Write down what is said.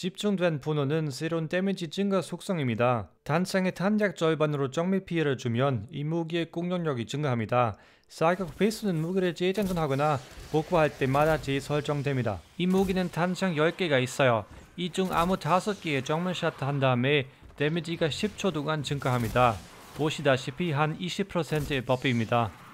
집중된 분노는 새로운 데미지 증가 속성입니다. 단창의 탄약 절반으로 정밀 피해를 주면 이 무기의 공격력이 증가합니다. 사격 배수는 무기를 재장전하거나 복구할 때마다 재설정됩니다. 이 무기는 단창 10개가 있어요. 이 중 아무 5개의 정밀샷 한 다음에 데미지가 10초 동안 증가합니다. 보시다시피 한 20%의 버프입니다.